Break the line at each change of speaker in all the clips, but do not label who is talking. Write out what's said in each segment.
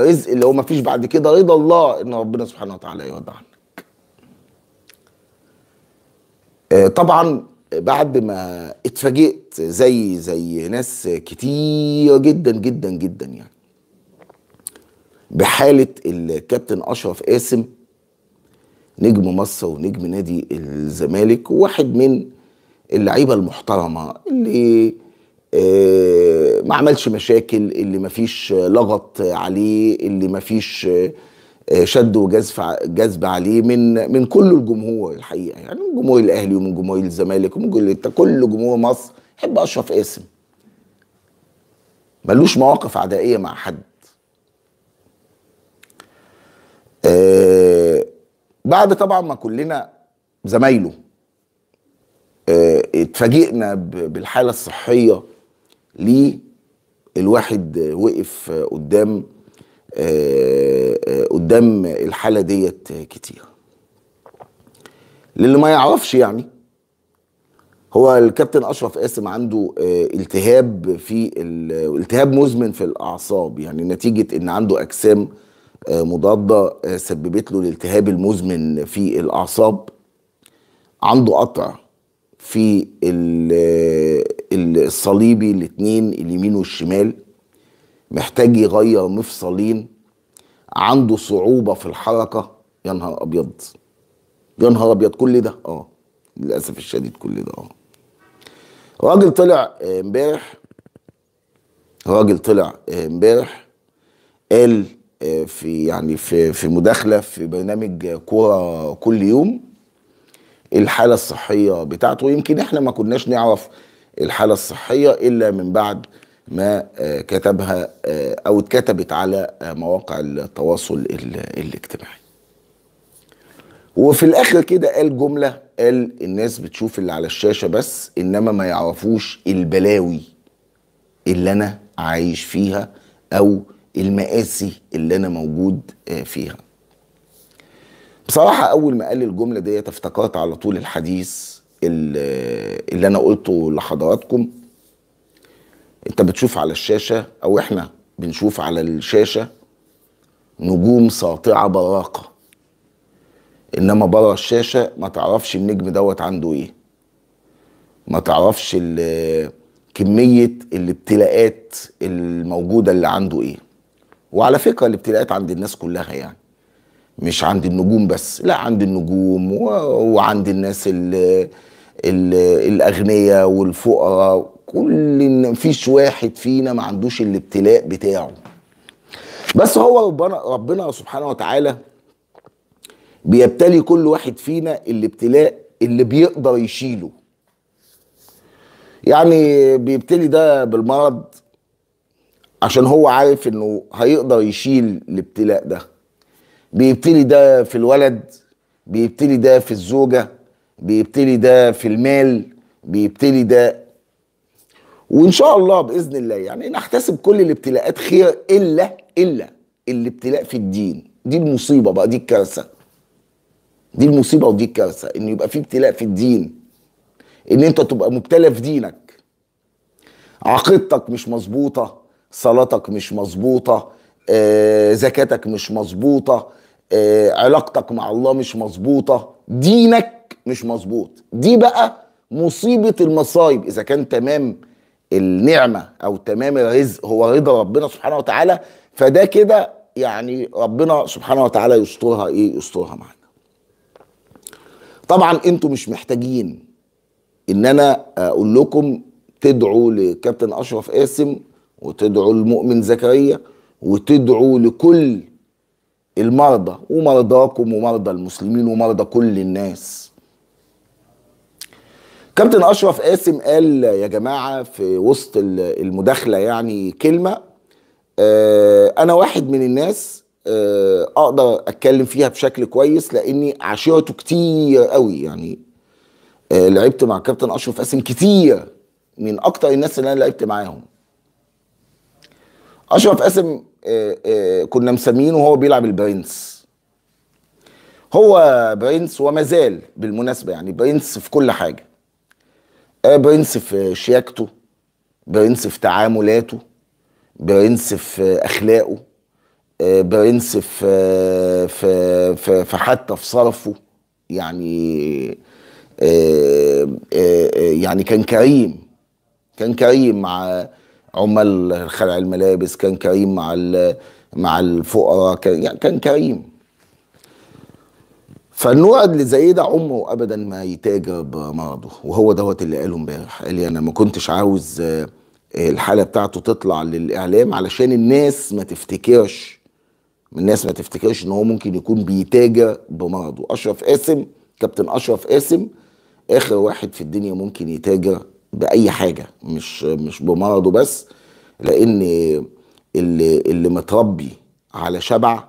رزق اللي هو ما فيش بعد كده رضا الله ان ربنا سبحانه وتعالى يرضى عنك آه، طبعا بعد ما اتفاجئت زي زي ناس كتير جدا جدا جدا يعني بحاله الكابتن اشرف قاسم نجم مصر ونجم نادي الزمالك وواحد من اللعيبه المحترمه اللي آه، ما عملش مشاكل اللي ما فيش لغط عليه اللي ما فيش آه، شد وجذب جذب عليه من من كل الجمهور الحقيقه يعني من جمهور الاهلي ومن جمهور الزمالك ومن كل جمهور مصر يحب اشرف قاسم ملوش مواقف عدائيه مع حد آه، بعد طبعا ما كلنا زمايله اتفاجئنا بالحاله الصحيه ليه الواحد وقف قدام آه، آه، قدام الحالة ديت كتير للي ما يعرفش يعني هو الكابتن اشرف قاسم عنده آه، التهاب في التهاب مزمن في الاعصاب يعني نتيجه ان عنده اجسام مضاده سببت له الالتهاب المزمن في الاعصاب عنده قطع في الصليبي الاتنين اليمين والشمال محتاج يغير مفصلين عنده صعوبة في الحركة يا نهار أبيض يا نهار أبيض كل ده اه للأسف الشديد كل ده اه راجل طلع آه، امبارح راجل طلع آه، امبارح قال آه، في يعني في في مداخله في برنامج كوره كل يوم الحاله الصحيه بتاعته يمكن احنا ما كناش نعرف الحالة الصحية إلا من بعد ما آه، كتبها آه، أو اتكتبت على آه، مواقع التواصل الاجتماعي وفي الآخر كده قال جملة قال الناس بتشوف اللي على الشاشة بس إنما ما يعرفوش البلاوي اللي أنا عايش فيها أو المآسي اللي أنا موجود فيها بصراحة أول ما قال الجملة ديت افتكرت على طول الحديث اللي انا قلته لحضراتكم انت بتشوف على الشاشه او احنا بنشوف على الشاشه نجوم ساطعه براقه انما بره الشاشه ما تعرفش النجم دوت عنده ايه ما تعرفش كميه الابتلاءات الموجوده اللي عنده ايه وعلى فكره الابتلاءات عند الناس كلها يعني مش عند النجوم بس لا عند النجوم وعند الناس اللي الاغنياء والفقراء كل مفيش واحد فينا ما عندوش الابتلاء بتاعه بس هو ربنا ربنا سبحانه وتعالى بيبتلي كل واحد فينا الابتلاء اللي بيقدر يشيله يعني بيبتلي ده بالمرض عشان هو عارف انه هيقدر يشيل الابتلاء ده بيبتلي ده في الولد بيبتلي ده في الزوجه بيبتلي ده في المال بيبتلي ده وان شاء الله باذن الله يعني نحتسب كل الابتلاءات خير الا الا الابتلاء في الدين دي المصيبه بقى دي الكارثه دي المصيبه ودي الكارثه ان يبقى في ابتلاء في الدين ان انت تبقى مبتلى في دينك عقيدتك مش مظبوطه صلاتك مش مظبوطه آه، زكاتك مش مظبوطه آه، علاقتك مع الله مش مظبوطه دينك مش مظبوط دي بقى مصيبه المصايب اذا كان تمام النعمه او تمام الرزق هو رضا ربنا سبحانه وتعالى فده كده يعني ربنا سبحانه وتعالى يسترها ايه يسترها معانا طبعا انتوا مش محتاجين ان انا اقول لكم تدعوا لكابتن اشرف قاسم وتدعوا المؤمن زكريا وتدعوا لكل المرضى ومرضاكم ومرضى المسلمين ومرضى كل الناس كابتن اشرف قاسم قال يا جماعه في وسط المداخله يعني كلمه آه، انا واحد من الناس آه، اقدر اتكلم فيها بشكل كويس لاني عشرته كتير قوي يعني آه، لعبت مع كابتن اشرف قاسم كتير من اكتر الناس اللي انا لعبت معاهم اشرف قاسم كنا مسمينه وهو بيلعب البرنس هو برنس وما زال بالمناسبه يعني برنس في كل حاجه برنس في شياكته برنس في تعاملاته برنس في اخلاقه آه، برنس في في في, في حتى في صرفه يعني آه، آه، يعني كان كريم كان كريم مع عمال خلع الملابس كان كريم مع مع الفقراء كان يعني كان كريم فالنوع اللي زي ده عمره ابدا ما يتاجر بمرضه وهو دوت اللي قاله امبارح قال لي انا ما كنتش عاوز آه، الحاله بتاعته تطلع للاعلام علشان الناس ما تفتكرش الناس ما تفتكرش ان هو ممكن يكون بيتاجر بمرضه اشرف قاسم كابتن اشرف قاسم اخر واحد في الدنيا ممكن يتاجر باي حاجه مش مش بمرضه بس لان اللي اللي متربي على شبع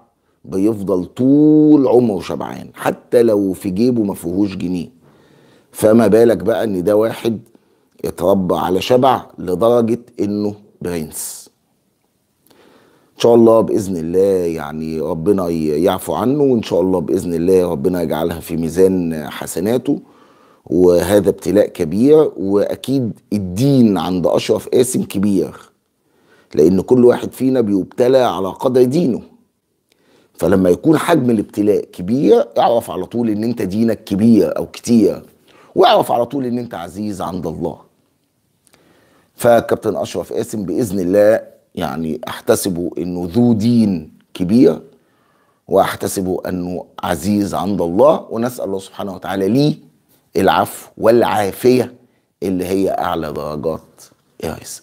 بيفضل طول عمره شبعان حتى لو في جيبه ما فيهوش جنيه فما بالك بقى ان ده واحد اتربى على شبع لدرجه انه برنس ان شاء الله باذن الله يعني ربنا يعفو عنه وان شاء الله باذن الله ربنا يجعلها في ميزان حسناته وهذا ابتلاء كبير واكيد الدين عند اشرف قاسم كبير لان كل واحد فينا بيبتلى على قدر دينه فلما يكون حجم الابتلاء كبير اعرف على طول ان انت دينك كبير او كتير واعرف على طول ان انت عزيز عند الله فكابتن اشرف قاسم باذن الله يعني احتسبه انه ذو دين كبير واحتسبه انه عزيز عند الله ونسال الله سبحانه وتعالى ليه العفو والعافيه اللي هي اعلى درجات الرزق